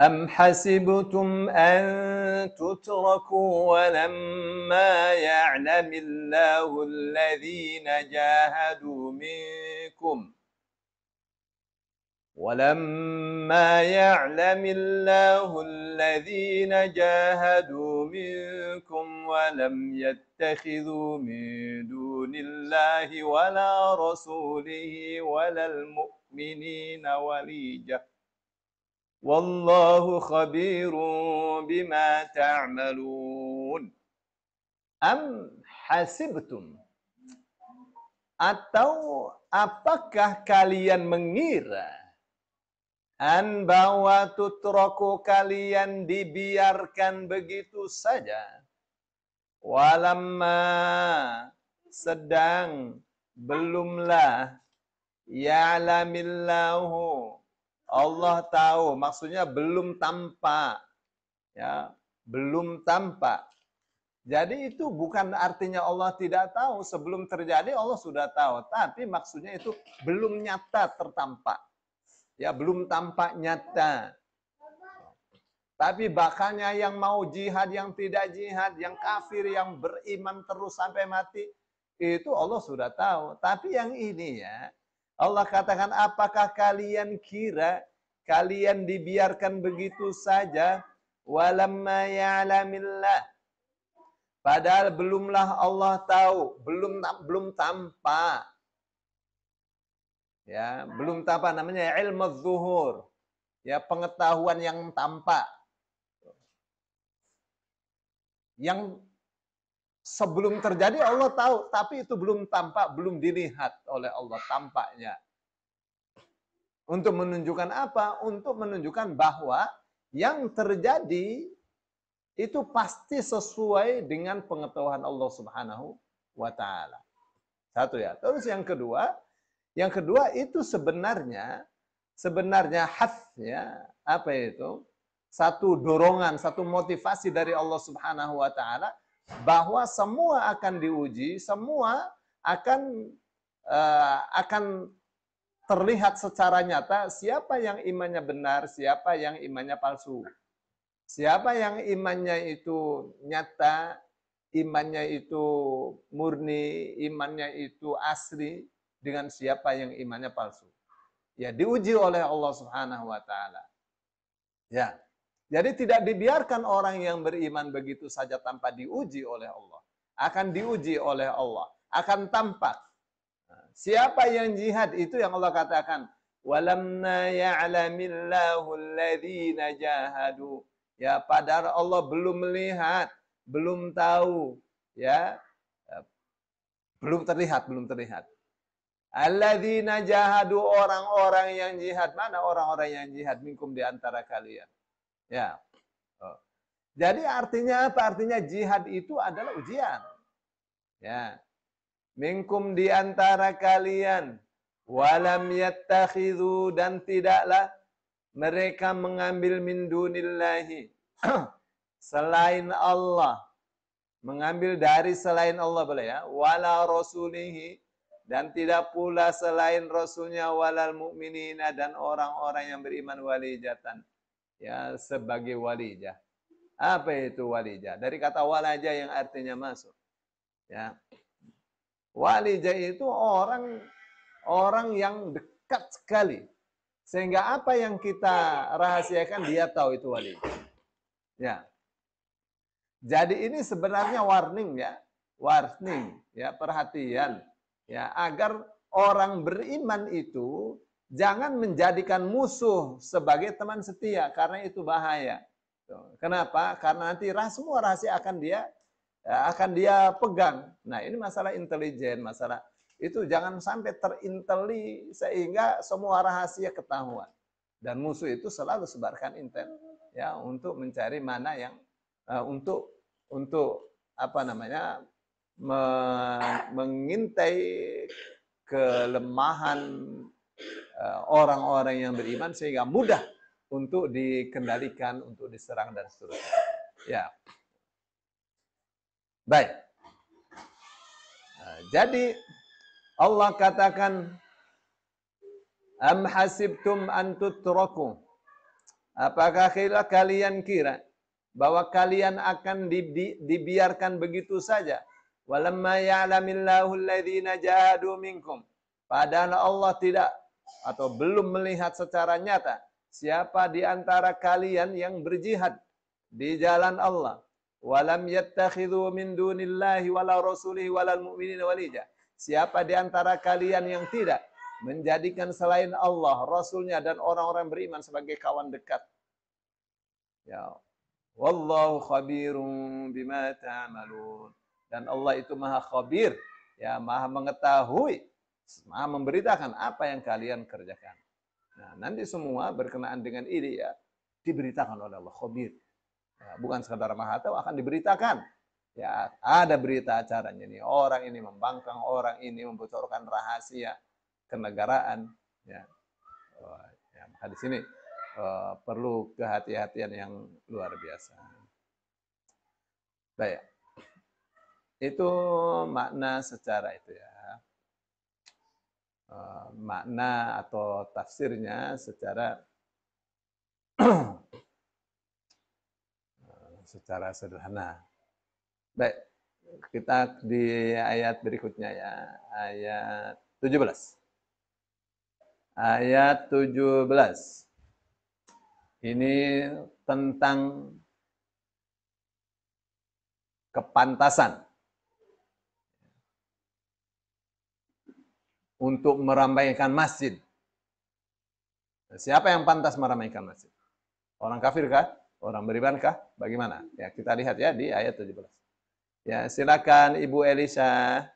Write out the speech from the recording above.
أم حسبتم أن تتركوا ولما يعلم الله الذين جاهدوا منكم ولما يعلم الله الذين جاهدوا منكم ولم يتخذوا من دون الله ولا رسوله ولا المؤمنين وليجه Wallahu khabirun bima ta'malun. Am hasibtum atau apakah kalian mengira an bahwa tutraku kalian dibiarkan begitu saja walamma sedang belumlah ya'lamillahu Allah tahu, maksudnya belum tampak. Ya, belum tampak. Jadi itu bukan artinya Allah tidak tahu, sebelum terjadi Allah sudah tahu, tapi maksudnya itu belum nyata tertampak. Ya, belum tampak nyata. Tapi bakalnya yang mau jihad, yang tidak jihad, yang kafir, yang beriman terus sampai mati, itu Allah sudah tahu. Tapi yang ini ya, Allah katakan, apakah kalian kira kalian dibiarkan begitu saja? Walamma ya'lamillah. Padahal belumlah Allah tahu, belum belum tampak. Ya, belum tampak namanya ya, ilmu zuhur. Ya, pengetahuan yang tampak. Yang sebelum terjadi Allah tahu, tapi itu belum tampak, belum dilihat oleh Allah tampaknya. Untuk menunjukkan apa? Untuk menunjukkan bahwa yang terjadi itu pasti sesuai dengan pengetahuan Allah Subhanahu wa taala. Satu ya. Terus yang kedua, yang kedua itu sebenarnya sebenarnya has ya, apa itu? Satu dorongan, satu motivasi dari Allah Subhanahu wa taala bahwa semua akan diuji, semua akan uh, akan terlihat secara nyata siapa yang imannya benar, siapa yang imannya palsu. Siapa yang imannya itu nyata, imannya itu murni, imannya itu asli dengan siapa yang imannya palsu. Ya diuji oleh Allah Subhanahu wa taala. Ya. Jadi tidak dibiarkan orang yang beriman begitu saja tanpa diuji oleh Allah. Akan diuji oleh Allah. Akan tampak. Siapa yang jihad itu yang Allah katakan. Walamna ya'lamillahu alladhina jahadu. Ya padahal Allah belum melihat. Belum tahu. Ya. Belum terlihat, belum terlihat. Alladzina jahadu orang-orang yang jihad. Mana orang-orang yang jihad? Minkum di antara kalian Ya. Oh. Jadi artinya apa? Artinya jihad itu adalah ujian. Ya. Minkum antara kalian walam yattakhidhu dan tidaklah mereka mengambil min dunillahi selain Allah mengambil dari selain Allah boleh ya wala rasulihi dan tidak pula selain rasulnya walal mu'minina dan orang-orang yang beriman walijatan ya sebagai walija. Apa itu walija? Dari kata walaja yang artinya masuk. Ya. Walija itu orang orang yang dekat sekali. Sehingga apa yang kita rahasiakan dia tahu itu wali Ya. Jadi ini sebenarnya warning ya, warning ya, perhatian ya agar orang beriman itu Jangan menjadikan musuh sebagai teman setia karena itu bahaya. Kenapa? Karena nanti semua rahasia akan dia eh, akan dia pegang. Nah, ini masalah intelijen, masalah itu jangan sampai terinteli sehingga semua rahasia ketahuan. Dan musuh itu selalu sebarkan intel ya untuk mencari mana yang eh, untuk untuk apa namanya mengintai kelemahan Eh, orang-orang yang beriman sehingga mudah untuk dikendalikan, untuk diserang dan seterusnya. Ya. Baik. Eh, jadi Allah katakan Am hasibtum an Apakah kalian kira bahwa kalian akan dibiarkan begitu saja? Walamma ya'lamillahu alladhina jahadu minkum. Padahal Allah tidak atau belum melihat secara nyata siapa di antara kalian yang berjihad di jalan Allah walam yattakhidhu min dunillahi wala rasulihi wala mu'minin walija siapa di antara kalian yang tidak menjadikan selain Allah rasulnya dan orang-orang beriman sebagai kawan dekat ya wallahu khabirum bima ta'malun dan Allah itu maha khabir ya maha mengetahui Nah, memberitakan apa yang kalian kerjakan. Nah, nanti semua berkenaan dengan ini ya, diberitakan oleh Allah khabir. Ya, bukan sekadar maha akan diberitakan. Ya, ada berita acaranya nih. Orang ini membangkang, orang ini membocorkan rahasia kenegaraan, ya. Oh, ya maka di sini uh, perlu kehati-hatian yang luar biasa. Baik. Itu makna secara itu ya. Eh, makna atau tafsirnya secara secara sederhana. Baik, kita di ayat berikutnya ya, ayat 17. Ayat 17. Ini tentang kepantasan. untuk meramaikan masjid. Nah, siapa yang pantas meramaikan masjid? Orang kafir kah? Orang beriman kah? Bagaimana? Ya, kita lihat ya di ayat 17. Ya, silakan Ibu Elisa.